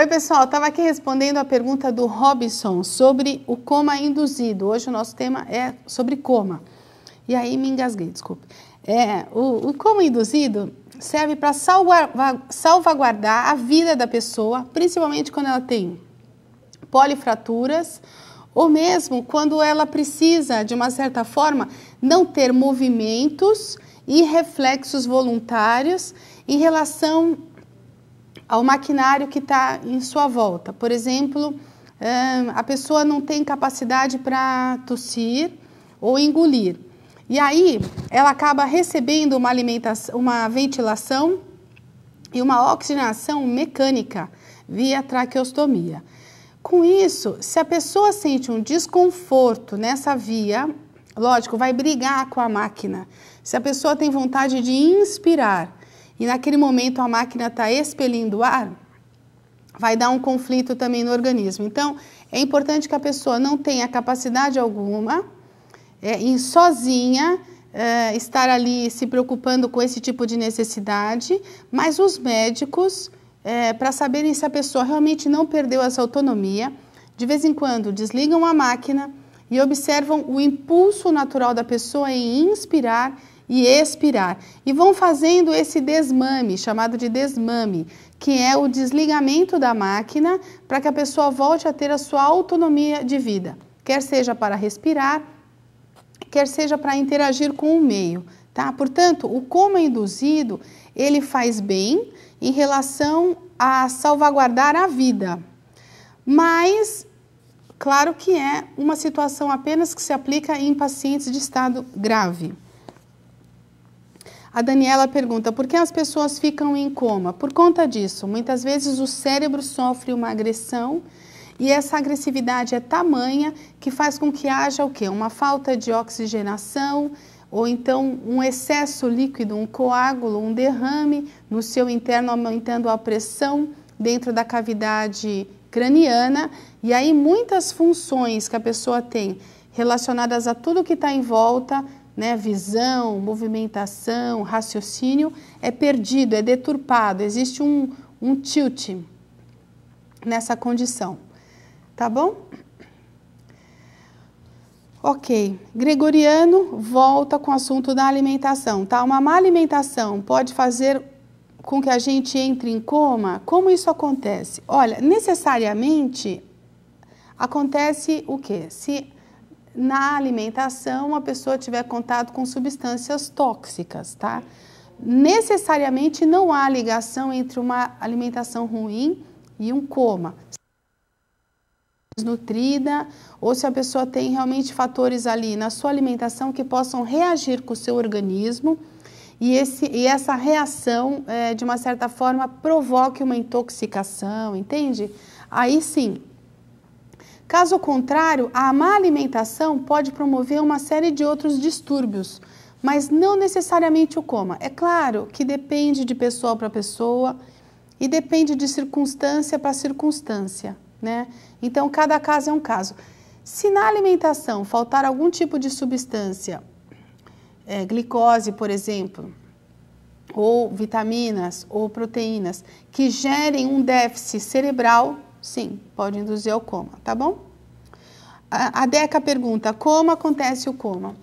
Oi, pessoal, estava aqui respondendo a pergunta do Robson sobre o coma induzido. Hoje o nosso tema é sobre coma. E aí me engasguei, desculpe. É, o, o coma induzido serve para salvaguardar a vida da pessoa, principalmente quando ela tem polifraturas ou mesmo quando ela precisa, de uma certa forma, não ter movimentos e reflexos voluntários em relação ao maquinário que está em sua volta. Por exemplo, a pessoa não tem capacidade para tossir ou engolir. E aí ela acaba recebendo uma alimentação, uma ventilação e uma oxigenação mecânica via traqueostomia. Com isso, se a pessoa sente um desconforto nessa via, lógico, vai brigar com a máquina. Se a pessoa tem vontade de inspirar e naquele momento a máquina está expelindo ar, vai dar um conflito também no organismo. Então, é importante que a pessoa não tenha capacidade alguma é, em sozinha é, estar ali se preocupando com esse tipo de necessidade, mas os médicos, é, para saberem se a pessoa realmente não perdeu essa autonomia, de vez em quando desligam a máquina e observam o impulso natural da pessoa em inspirar e expirar. E vão fazendo esse desmame, chamado de desmame, que é o desligamento da máquina para que a pessoa volte a ter a sua autonomia de vida, quer seja para respirar, quer seja para interagir com o meio. Tá? Portanto, o coma induzido ele faz bem em relação a salvaguardar a vida, mas claro que é uma situação apenas que se aplica em pacientes de estado grave. A Daniela pergunta: por que as pessoas ficam em coma? Por conta disso, muitas vezes o cérebro sofre uma agressão e essa agressividade é tamanha que faz com que haja o quê? Uma falta de oxigenação ou então um excesso líquido, um coágulo, um derrame no seu interno, aumentando a pressão dentro da cavidade craniana. E aí muitas funções que a pessoa tem relacionadas a tudo que está em volta né, visão, movimentação, raciocínio, é perdido, é deturpado, existe um, um tilt nessa condição. Tá bom? Ok, Gregoriano volta com o assunto da alimentação, tá? Uma má alimentação pode fazer com que a gente entre em coma? Como isso acontece? Olha, necessariamente acontece o quê? Se na alimentação a pessoa tiver contato com substâncias tóxicas, tá? Necessariamente não há ligação entre uma alimentação ruim e um coma. Desnutrida, ou se a pessoa tem realmente fatores ali na sua alimentação que possam reagir com o seu organismo e, esse, e essa reação, é, de uma certa forma, provoque uma intoxicação, entende? Aí sim, Caso contrário, a má alimentação pode promover uma série de outros distúrbios, mas não necessariamente o coma. É claro que depende de pessoa para pessoa e depende de circunstância para circunstância, né? Então, cada caso é um caso. Se na alimentação faltar algum tipo de substância, é, glicose, por exemplo, ou vitaminas ou proteínas que gerem um déficit cerebral, Sim, pode induzir ao coma, tá bom? A Deca pergunta: como acontece o coma?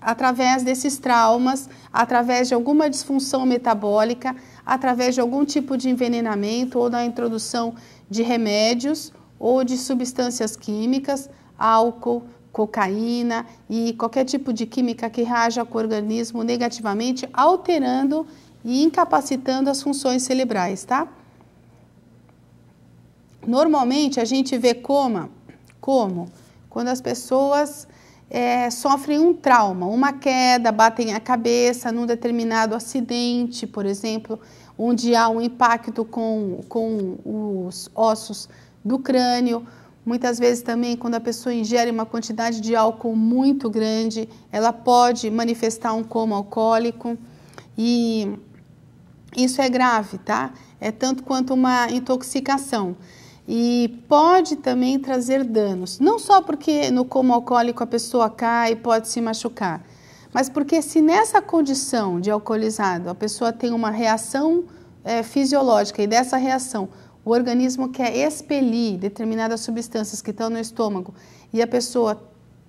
Através desses traumas, através de alguma disfunção metabólica, através de algum tipo de envenenamento ou da introdução de remédios ou de substâncias químicas, álcool, cocaína e qualquer tipo de química que reaja com o organismo negativamente, alterando e incapacitando as funções cerebrais, tá? Normalmente a gente vê coma como quando as pessoas é, sofrem um trauma, uma queda, batem a cabeça num determinado acidente, por exemplo, onde há um impacto com, com os ossos do crânio. Muitas vezes também, quando a pessoa ingere uma quantidade de álcool muito grande, ela pode manifestar um coma alcoólico e isso é grave, tá? É tanto quanto uma intoxicação e pode também trazer danos. Não só porque no coma alcoólico a pessoa cai e pode se machucar, mas porque se nessa condição de alcoolizado a pessoa tem uma reação é, fisiológica e dessa reação o organismo quer expelir determinadas substâncias que estão no estômago e a pessoa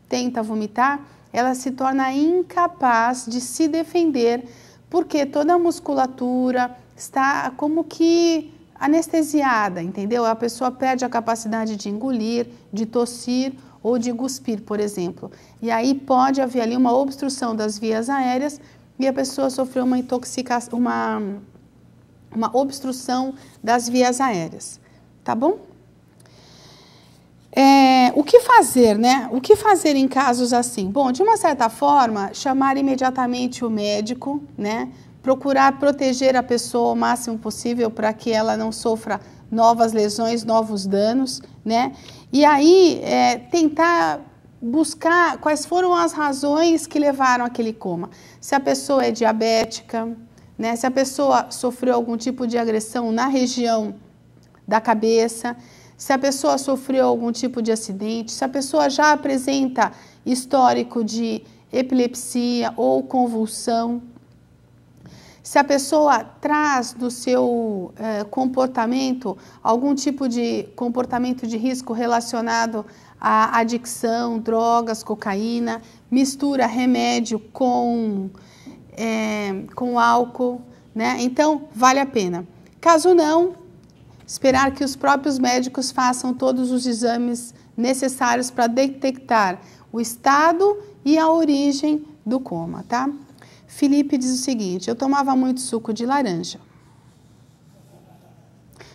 tenta vomitar, ela se torna incapaz de se defender porque toda a musculatura está como que anestesiada, entendeu? A pessoa perde a capacidade de engolir, de tossir ou de cuspir, por exemplo. E aí pode haver ali uma obstrução das vias aéreas e a pessoa sofreu uma intoxicação, uma, uma obstrução das vias aéreas, tá bom? É, o que fazer, né? O que fazer em casos assim? Bom, de uma certa forma, chamar imediatamente o médico, né? procurar proteger a pessoa o máximo possível para que ela não sofra novas lesões, novos danos, né? E aí é, tentar buscar quais foram as razões que levaram aquele coma. Se a pessoa é diabética, né? Se a pessoa sofreu algum tipo de agressão na região da cabeça, se a pessoa sofreu algum tipo de acidente, se a pessoa já apresenta histórico de epilepsia ou convulsão, se a pessoa traz do seu eh, comportamento algum tipo de comportamento de risco relacionado à adicção, drogas, cocaína, mistura remédio com, eh, com álcool, né? Então, vale a pena. Caso não, esperar que os próprios médicos façam todos os exames necessários para detectar o estado e a origem do coma, tá? Felipe diz o seguinte: Eu tomava muito suco de laranja.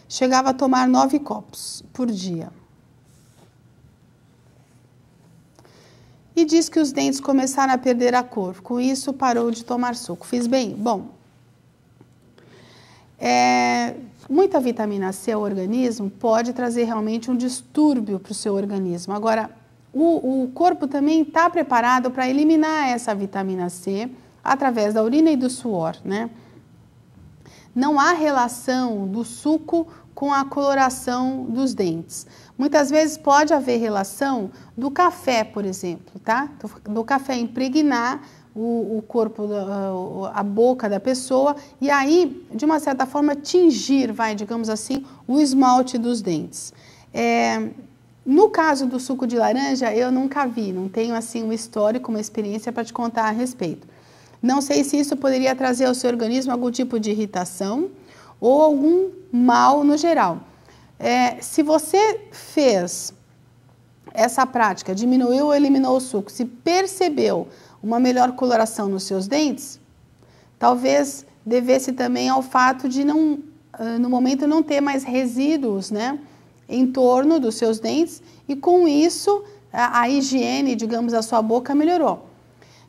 Chegava a tomar nove copos por dia. E diz que os dentes começaram a perder a cor. Com isso, parou de tomar suco. Fiz bem? Bom, é, muita vitamina C ao organismo pode trazer realmente um distúrbio para o seu organismo. Agora, o, o corpo também está preparado para eliminar essa vitamina C através da urina e do suor, né? Não há relação do suco com a coloração dos dentes. Muitas vezes pode haver relação do café, por exemplo, tá? Do café impregnar o, o corpo, ah, a, boca da pessoa e aí, de uma certa forma, tingir, vai, digamos assim, o esmalte dos dentes. É, no caso do suco de laranja, eu nunca vi, não tenho assim um histórico, uma experiência para te contar a respeito. Não sei se isso poderia trazer ao seu organismo algum tipo de irritação ou algum mal no geral. É, se você fez essa prática, diminuiu ou eliminou o suco, se percebeu uma melhor coloração nos seus dentes, talvez devesse também ao fato de não, ah, no momento não ter mais resíduos, né, em torno dos seus dentes e com isso a, a higiene, digamos, da sua boca melhorou.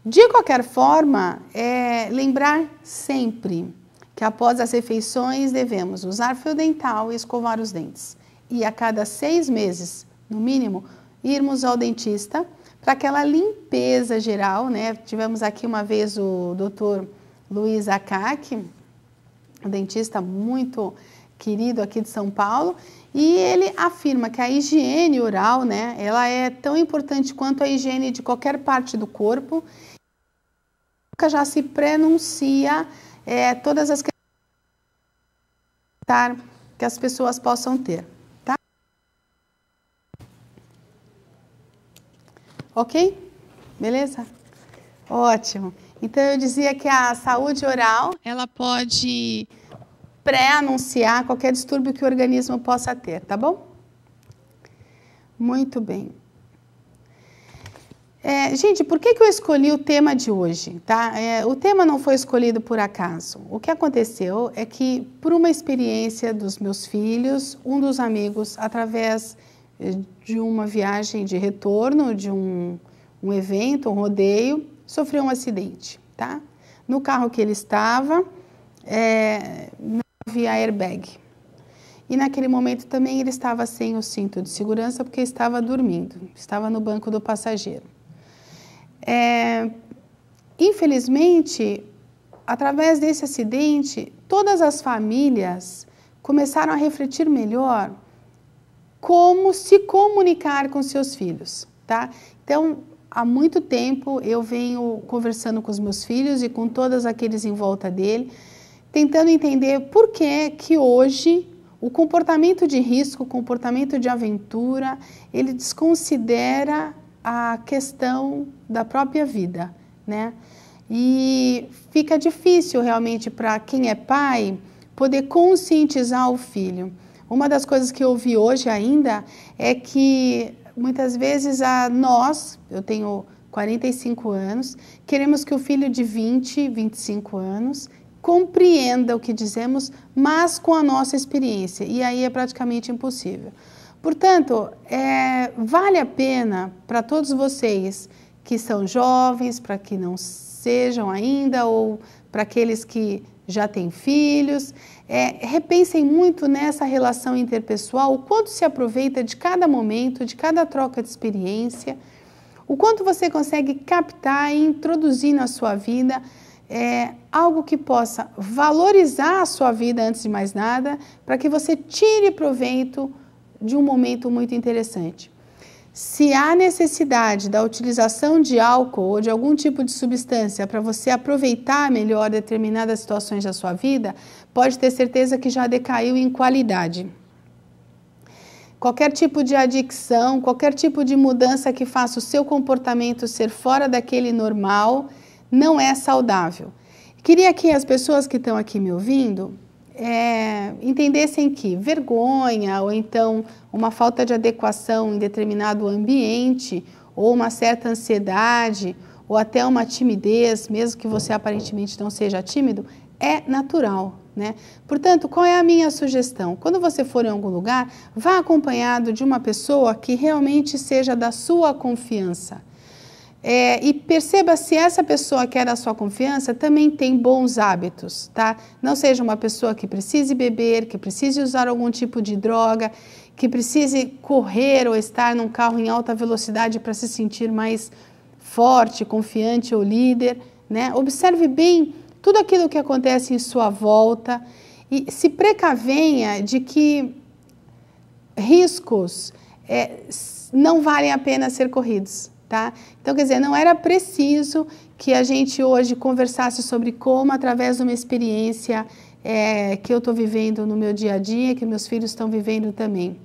De qualquer forma, é, lembrar sempre que após as refeições devemos usar fio dental e escovar os dentes. E a cada seis meses, no mínimo, irmos ao dentista para aquela limpeza geral, né? Tivemos aqui uma vez o doutor Luiz Akaki, um dentista muito querido aqui de São Paulo, e ele afirma que a higiene oral, né, ela é tão importante quanto a higiene de qualquer parte do corpo. Já se prenuncia é, todas as questões que as pessoas possam ter, tá? Ok? Beleza? Ótimo. Então eu dizia que a saúde oral, ela pode pré-anunciar qualquer distúrbio que o organismo possa ter, tá bom? Muito bem. É, gente, por que, que eu escolhi o tema de hoje? Tá? É, o tema não foi escolhido por acaso. O que aconteceu é que, por uma experiência dos meus filhos, um dos amigos, através eh, de uma viagem de retorno, de um, um evento, um rodeio, sofreu um acidente. Tá? No carro que ele estava, é, havia airbag. E naquele momento também ele estava sem o cinto de segurança porque estava dormindo, estava no banco do passageiro. É, infelizmente, através desse acidente, todas as famílias começaram a refletir melhor como se comunicar com seus filhos, tá? Então, há muito tempo eu venho conversando com os meus filhos e com todos aqueles em volta dele tentando entender por que é que hoje o comportamento de risco, o comportamento de aventura, ele desconsidera a questão da própria vida, né? E fica difícil realmente para quem é pai poder conscientizar o filho. Uma das coisas que eu vi hoje ainda é que muitas vezes a nós, eu tenho 45 anos, queremos que o filho de 20, 25 anos compreenda o que dizemos, mas com a nossa experiência. E aí é praticamente impossível. Portanto, é, vale a pena para todos vocês que são jovens, para que não sejam ainda, ou para aqueles que já têm filhos, é, repensem muito nessa relação interpessoal, o quanto se aproveita de cada momento, de cada troca de experiência, o quanto você consegue captar e introduzir na sua vida é, algo que possa valorizar a sua vida antes de mais nada, para que você tire proveito de um momento muito interessante. Se há necessidade da utilização de álcool ou de algum tipo de substância para você aproveitar melhor determinadas situações da sua vida, pode ter certeza que já decaiu em qualidade. Qualquer tipo de adicção, qualquer tipo de mudança que faça o seu comportamento ser fora daquele normal, não é saudável. Queria que as pessoas que estão aqui me ouvindo é, entendessem que vergonha ou então uma falta de adequação em determinado ambiente ou uma certa ansiedade ou até uma timidez, mesmo que você aparentemente não seja tímido, é natural. Né? Portanto, qual é a minha sugestão? Quando você for em algum lugar, vá acompanhado de uma pessoa que realmente seja da sua confiança. É, e perceba se essa pessoa que é da sua confiança também tem bons hábitos, tá? Não seja uma pessoa que precise beber, que precise usar algum tipo de droga, que precise correr ou estar num carro em alta velocidade para se sentir mais forte, confiante ou líder, né? Observe bem tudo aquilo que acontece em sua volta e se precavenha de que riscos é, não valem a pena ser corridos. Tá? Então, quer dizer, não era preciso que a gente hoje conversasse sobre como, através de uma experiência é, que eu estou vivendo no meu dia a dia, que meus filhos estão vivendo também.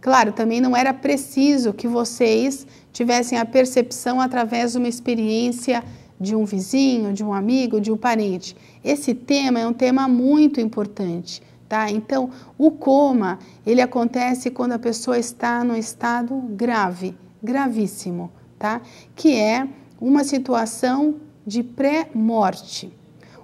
Claro, também não era preciso que vocês tivessem a percepção através de uma experiência de um vizinho, de um amigo, de um parente. Esse tema é um tema muito importante, tá? Então, o coma, ele acontece quando a pessoa está num estado grave, gravíssimo tá? Que é uma situação de pré-morte.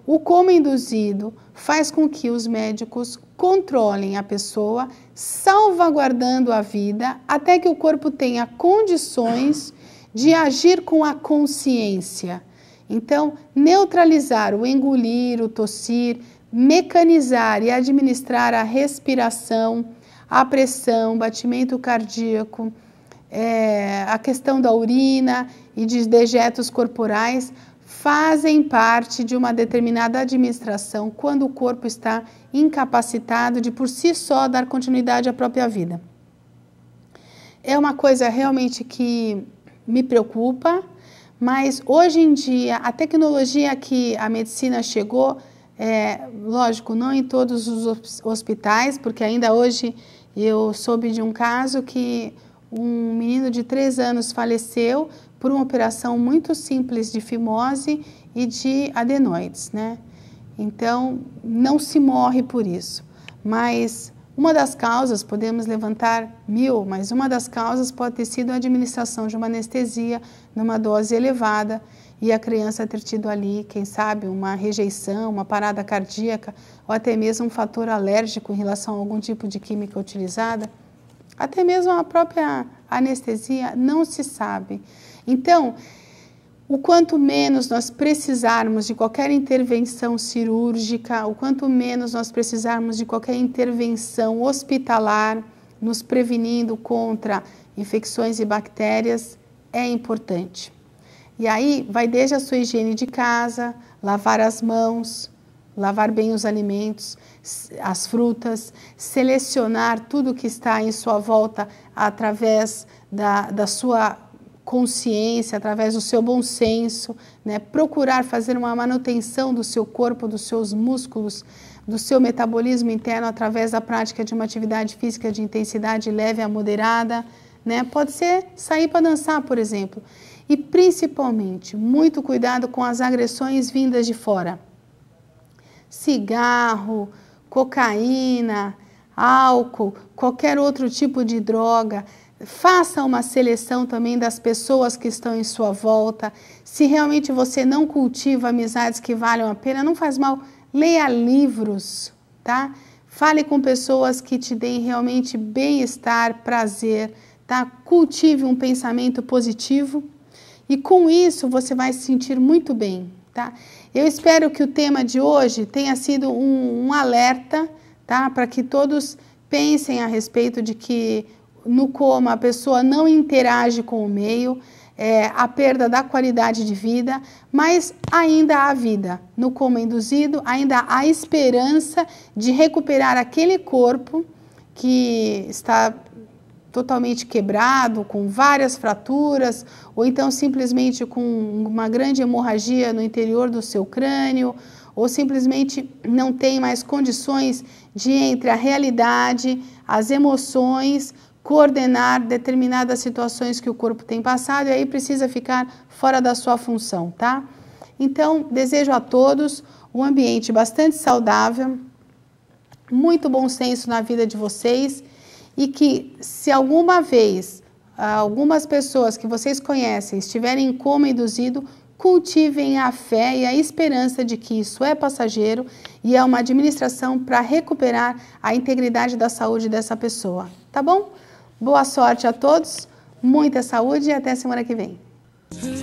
O coma induzido faz com que os médicos controlem a pessoa, salvaguardando a vida até que o corpo tenha condições de agir com a consciência. Então, neutralizar o engolir, o tossir, mecanizar e administrar a respiração, a pressão, batimento cardíaco, é, a questão da urina e de dejetos corporais fazem parte de uma determinada administração quando o corpo está incapacitado de por si só dar continuidade à própria vida. É uma coisa realmente que me preocupa, mas hoje em dia a tecnologia que a medicina chegou, é, lógico, não em todos os hospitais, porque ainda hoje eu soube de um caso que um menino de 3 anos faleceu por uma operação muito simples de fimose e de adenoides, né? Então, não se morre por isso. Mas uma das causas, podemos levantar mil, mas uma das causas pode ter sido a administração de uma anestesia numa dose elevada e a criança ter tido ali, quem sabe, uma rejeição, uma parada cardíaca ou até mesmo um fator alérgico em relação a algum tipo de química utilizada até mesmo a própria anestesia, não se sabe. Então, o quanto menos nós precisarmos de qualquer intervenção cirúrgica, o quanto menos nós precisarmos de qualquer intervenção hospitalar, nos prevenindo contra infecções e bactérias, é importante. E aí vai desde a sua higiene de casa, lavar as mãos, lavar bem os alimentos, as frutas, selecionar tudo que está em sua volta através da, da sua consciência, através do seu bom senso, né? procurar fazer uma manutenção do seu corpo, dos seus músculos, do seu metabolismo interno através da prática de uma atividade física de intensidade leve a moderada. Né? Pode ser sair para dançar, por exemplo. E principalmente, muito cuidado com as agressões vindas de fora cigarro, cocaína, álcool, qualquer outro tipo de droga. Faça uma seleção também das pessoas que estão em sua volta. Se realmente você não cultiva amizades que valham a pena, não faz mal, leia livros, tá? Fale com pessoas que te deem realmente bem-estar, prazer, tá? Cultive um pensamento positivo e com isso você vai se sentir muito bem. Tá? Eu espero que o tema de hoje tenha sido um, um alerta tá? para que todos pensem a respeito de que no coma a pessoa não interage com o meio, é, a perda da qualidade de vida, mas ainda há vida. No coma induzido, ainda há esperança de recuperar aquele corpo que está totalmente quebrado, com várias fraturas, ou então simplesmente com uma grande hemorragia no interior do seu crânio, ou simplesmente não tem mais condições de, entre a realidade, as emoções, coordenar determinadas situações que o corpo tem passado e aí precisa ficar fora da sua função, tá? Então, desejo a todos um ambiente bastante saudável, muito bom senso na vida de vocês e que se alguma vez ah, algumas pessoas que vocês conhecem estiverem em coma induzido, cultivem a fé e a esperança de que isso é passageiro e é uma administração para recuperar a integridade da saúde dessa pessoa, tá bom? Boa sorte a todos, muita saúde e até semana que vem.